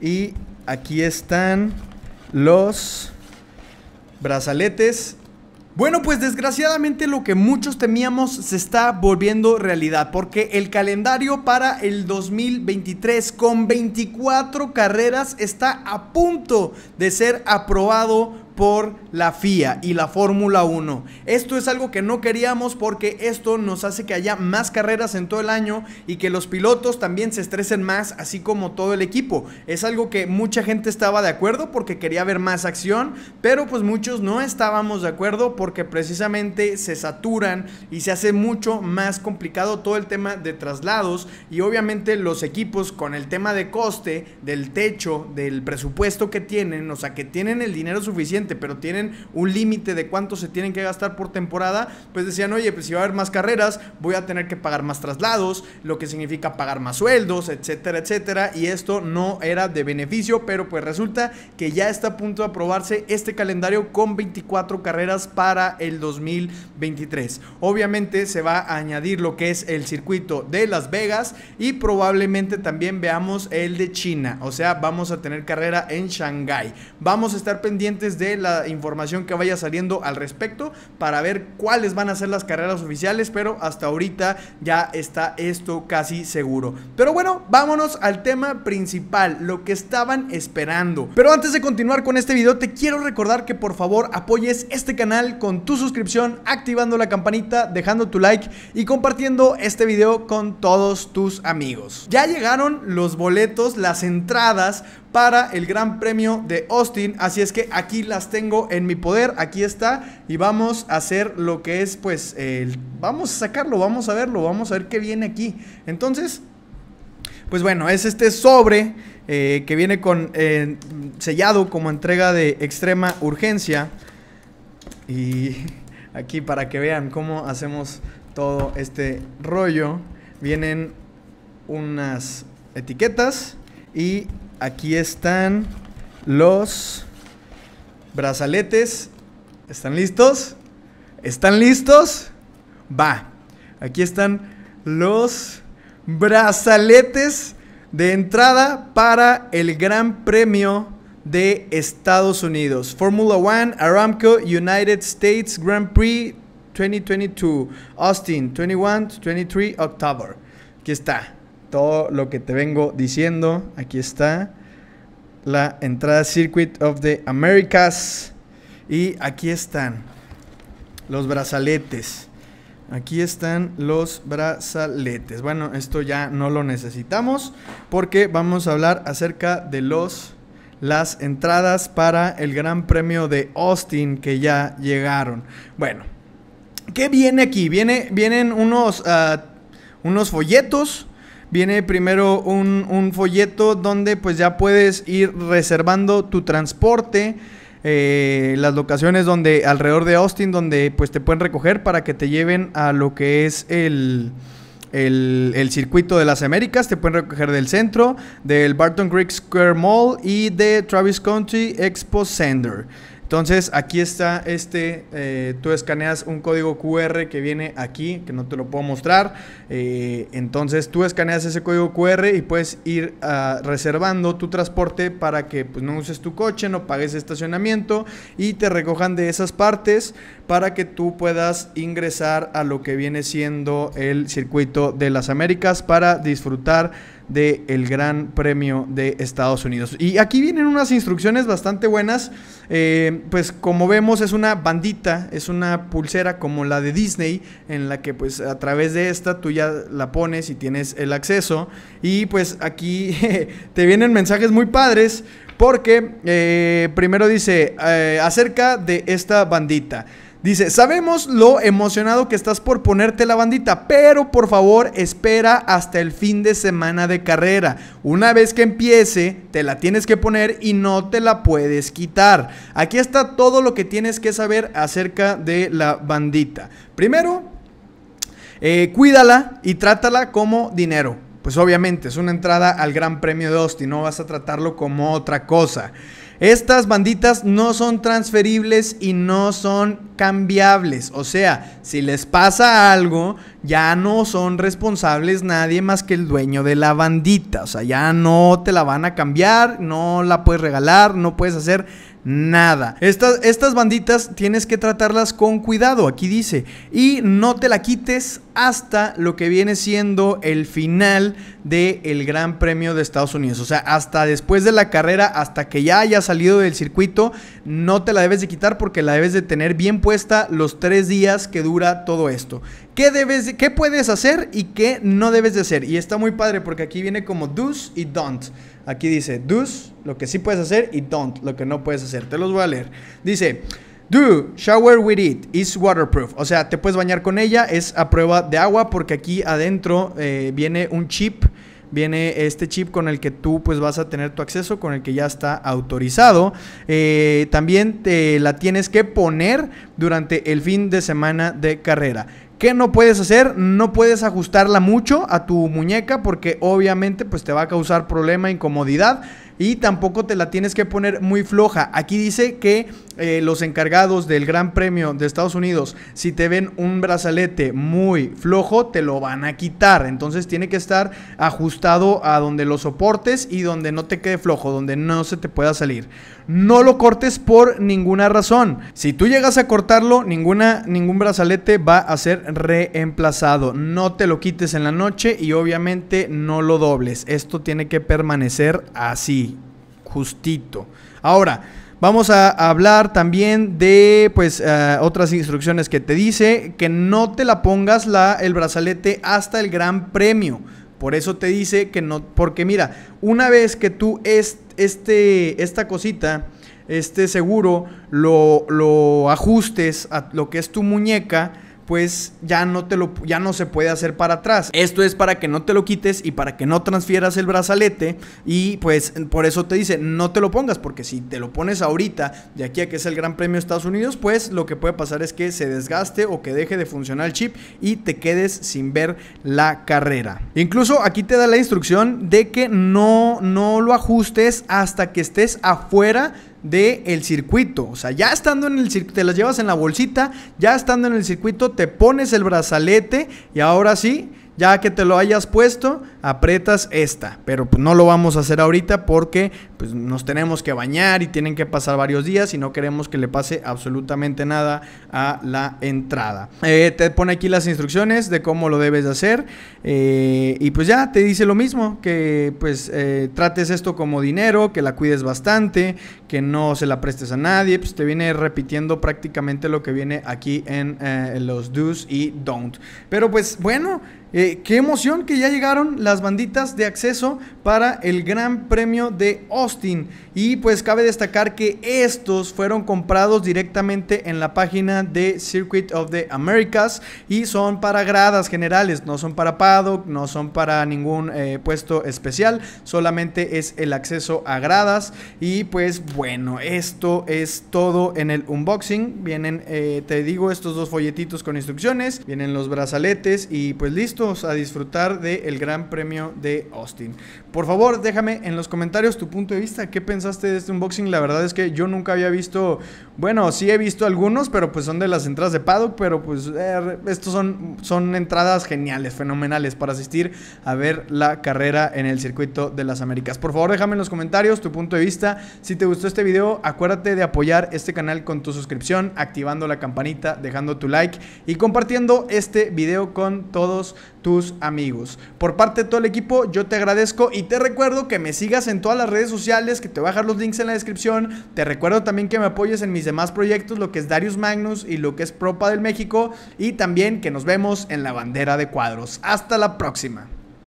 Y aquí están los brazaletes. Bueno, pues desgraciadamente lo que muchos temíamos se está volviendo realidad porque el calendario para el 2023 con 24 carreras está a punto de ser aprobado por la FIA y la Fórmula 1. Esto es algo que no queríamos porque esto nos hace que haya más carreras en todo el año y que los pilotos también se estresen más, así como todo el equipo. Es algo que mucha gente estaba de acuerdo porque quería ver más acción, pero pues muchos no estábamos de acuerdo porque precisamente se saturan y se hace mucho más complicado todo el tema de traslados y obviamente los equipos con el tema de coste, del techo, del presupuesto que tienen, o sea, que tienen el dinero suficiente pero tienen un límite de cuánto se tienen que gastar por temporada, pues decían, oye, pues si va a haber más carreras, voy a tener que pagar más traslados, lo que significa pagar más sueldos, etcétera, etcétera, y esto no era de beneficio, pero pues resulta que ya está a punto de aprobarse este calendario con 24 carreras para el 2023. Obviamente se va a añadir lo que es el circuito de Las Vegas y probablemente también veamos el de China, o sea, vamos a tener carrera en Shanghái. Vamos a estar pendientes de la información que vaya saliendo al respecto para ver cuáles van a ser las carreras oficiales, pero hasta ahorita ya está esto casi seguro. Pero bueno, vámonos al tema principal, lo que estaban esperando. Pero antes de continuar con este video, te quiero recordar que por favor apoyes este canal con tu suscripción, activando la campanita, dejando tu like y compartiendo este video con todos tus amigos. Ya llegaron los boletos, las entradas para el Gran Premio de Austin. Así es que aquí las tengo en mi poder, aquí está. Y vamos a hacer lo que es, pues, el... vamos a sacarlo, vamos a verlo, vamos a ver qué viene aquí. Entonces, pues bueno, es este sobre eh, que viene con eh, sellado como entrega de extrema urgencia. Y aquí para que vean cómo hacemos todo este rollo, vienen unas etiquetas y Aquí están los brazaletes. ¿Están listos? ¿Están listos? Va. Aquí están los brazaletes de entrada para el Gran Premio de Estados Unidos. Fórmula 1 Aramco United States Grand Prix 2022. Austin, 21 23 October. Aquí está todo lo que te vengo diciendo. Aquí está la entrada Circuit of the Americas. Y aquí están los brazaletes. Aquí están los brazaletes. Bueno, esto ya no lo necesitamos porque vamos a hablar acerca de los las entradas para el Gran Premio de Austin que ya llegaron. Bueno, ¿qué viene aquí? Viene, vienen unos, ah, unos folletos viene primero un, folleto donde pues ya puedes ir reservando tu transporte. Eh, las locaciones donde alrededor de Austin donde pues te pueden recoger para que te lleven a lo que es el, el, circuito de las Américas. Te pueden recoger del centro, del Barton Creek Square Mall y de Travis County Expo Center. Entonces aquí está este, eh, tú escaneas un código QR que viene aquí, que no te lo puedo mostrar. Eh, entonces tú escaneas ese código QR y puedes ir ah, reservando tu transporte para que pues, no uses tu coche, no pagues estacionamiento y te recojan de esas partes para que tú puedas ingresar a lo que viene siendo el circuito de las Américas para disfrutar de el Gran Premio de Estados Unidos. Y aquí vienen unas instrucciones bastante buenas. Eh, pues como vemos es una bandita, es una pulsera como la de Disney, en la que pues a través de esta tú ya la pones y tienes el acceso. Y pues aquí te vienen mensajes muy padres porque eh, primero dice eh, acerca de esta bandita. Dice, sabemos lo emocionado que estás por ponerte la bandita, pero por favor espera hasta el fin de semana de carrera. Una vez que empiece, te la tienes que poner y no te la puedes quitar. Aquí está todo lo que tienes que saber acerca de la bandita. Primero, eh, cuídala y trátala como dinero. Pues obviamente es una entrada al Gran Premio de Austin, no vas a tratarlo como otra cosa. Estas banditas no son transferibles y no son cambiables. O sea, si les pasa algo, ya no son responsables nadie más que el dueño de la bandita. O sea, ya no te la van a cambiar, no la puedes regalar, no puedes hacer nada. Estas, estas banditas tienes que tratarlas con cuidado, aquí dice. Y no te la quites hasta lo que viene siendo el final del el Gran Premio de Estados Unidos. O sea, hasta después de la carrera, hasta que ya haya salido del circuito, no te la debes de quitar porque la debes de tener bien puesta los tres días que dura todo esto. ¿Qué, debes, ¿Qué puedes hacer y qué no debes de hacer? Y está muy padre porque aquí viene como do's y don't. Aquí dice do's, lo que sí puedes hacer, y don't, lo que no puedes hacer. Te los voy a leer. Dice, do, shower with it, is waterproof. O sea, te puedes bañar con ella, es a prueba de agua porque aquí adentro eh, viene un chip viene este chip con el que tú pues vas a tener tu acceso, con el que ya está autorizado. Eh, también te la tienes que poner durante el fin de semana de carrera. ¿Qué no puedes hacer? No puedes ajustarla mucho a tu muñeca porque obviamente pues te va a causar problema, incomodidad y tampoco te la tienes que poner muy floja. Aquí dice que eh, los encargados del Gran Premio de Estados Unidos, si te ven un brazalete muy flojo, te lo van a quitar. Entonces tiene que estar ajustado a donde lo soportes y donde no te quede flojo, donde no se te pueda salir. No lo cortes por ninguna razón. Si tú llegas a cortarlo, ninguna, ningún brazalete va a ser reemplazado. No te lo quites en la noche y obviamente no lo dobles. Esto tiene que permanecer así justito. Ahora, Vamos a hablar también de pues eh, otras instrucciones que te dice que no te la pongas la, el brazalete hasta el gran premio. Por eso te dice que no, porque mira, una vez que tú es este, esta cosita, este seguro, lo, lo ajustes a lo que es tu muñeca, pues ya no te lo ya no se puede hacer para atrás. Esto es para que no te lo quites y para que no transfieras el brazalete y pues por eso te dice, no te lo pongas porque si te lo pones ahorita de aquí a que es el Gran Premio de Estados Unidos, pues lo que puede pasar es que se desgaste o que deje de funcionar el chip y te quedes sin ver la carrera. Incluso aquí te da la instrucción de que no no lo ajustes hasta que estés afuera del el circuito. O sea, ya estando en el circuito, te las llevas en la bolsita, ya estando en el circuito, te pones el brazalete y ahora sí ya que te lo hayas puesto, aprietas esta. Pero pues, no lo vamos a hacer ahorita porque pues, nos tenemos que bañar y tienen que pasar varios días y no queremos que le pase absolutamente nada a la entrada. Eh, te pone aquí las instrucciones de cómo lo debes hacer. Eh, y pues ya te dice lo mismo, que pues eh, trates esto como dinero, que la cuides bastante, que no se la prestes a nadie. Pues te viene repitiendo prácticamente lo que viene aquí en los do's y don't. Pero pues bueno. Eh, qué emoción que ya llegaron las banditas de acceso para el Gran Premio de Austin. Y pues cabe destacar que estos fueron comprados directamente en la página de Circuit of the Americas y son para gradas generales, no son para paddock, no son para ningún eh, puesto especial, solamente es el acceso a gradas. Y pues bueno, esto es todo en el unboxing. Vienen, eh, te digo, estos dos folletitos con instrucciones, vienen los brazaletes y pues listo a disfrutar del Gran Premio de Austin. Por favor, déjame en los comentarios tu punto de vista. ¿Qué pensaste de este unboxing? La verdad es que yo nunca había visto, bueno, sí he visto algunos, pero pues son de las entradas de Paddock, pero pues er, estos son, son entradas geniales, fenomenales para asistir a ver la carrera en el circuito de las Américas. Por favor, déjame en los comentarios tu punto de vista. Si te gustó este video, acuérdate de apoyar este canal con tu suscripción, activando la campanita, dejando tu like y compartiendo este video con todos tus amigos. Por parte de todo el equipo, yo te agradezco y te recuerdo que me sigas en todas las redes sociales, que te voy a dejar los links en la descripción. Te recuerdo también que me apoyes en mis demás proyectos, lo que es Darius Magnus y lo que es Propa del México. Y también que nos vemos en la bandera de cuadros. Hasta la próxima.